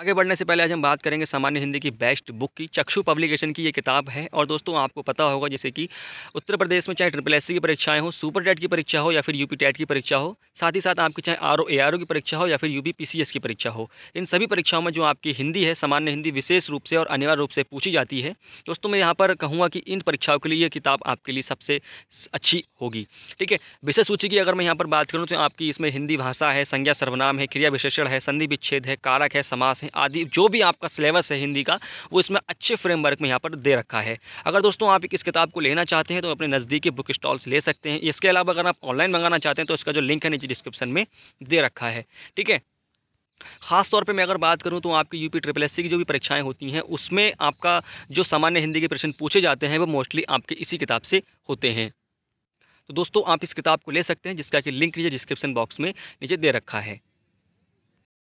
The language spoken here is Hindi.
आगे बढ़ने से पहले आज हम बात करेंगे सामान्य हिंदी की बेस्ट बुक की चक्षु पब्लिकेशन की ये किताब है और दोस्तों आपको पता होगा जैसे कि उत्तर प्रदेश में चाहे ट्रिपल एस की परीक्षाएं हो सुपर टेट की परीक्षा हो या फिर यूपी टेट की परीक्षा हो साथ ही साथ आपकी चाहे R O A R O की परीक्षा हो या फिर यू पी सी एस की परीक्षा हो इन सभी परीक्षाओं में जो आपकी हिंदी है सामान्य हिंदी विशेष रूप से और अनिवार्य रूप से पूछी जाती है दोस्तों मैं यहाँ पर कहूँगा कि इन परीक्षाओं के लिए ये किताब आपके लिए सबसे अच्छी होगी ठीक है विशेष सूची की अगर मैं यहाँ पर बात करूँ तो आपकी इसमें हिंदी भाषा है संज्ञा सर्वनाम है क्रिया विशेषण है संधि विच्छेद है कारक है समास है आदि जो भी आपका सिलेबस है हिंदी का वो इसमें अच्छे फ्रेमवर्क में यहाँ पर दे रखा है अगर दोस्तों आप इस किताब को लेना चाहते हैं तो अपने नज़दीकी बुक स्टॉल्स ले सकते हैं इसके अलावा अगर आप ऑनलाइन मंगाना चाहते हैं तो इसका जो लिंक है नीचे डिस्क्रिप्शन में दे रखा है ठीक है खास तौर पे मैं अगर बात करूं तो आपकी यूपी ट्रिपल एससी की जो भी परीक्षाएं होती हैं उसमें आपका जो सामान्य हिंदी के प्रश्न पूछे जाते हैं वो मोस्टली आपके इसी किताब से होते हैं तो दोस्तों आप इस किताब को ले सकते हैं जिसका कि लिंक नीचे डिस्क्रिप्शन बॉक्स में नीचे दे रखा है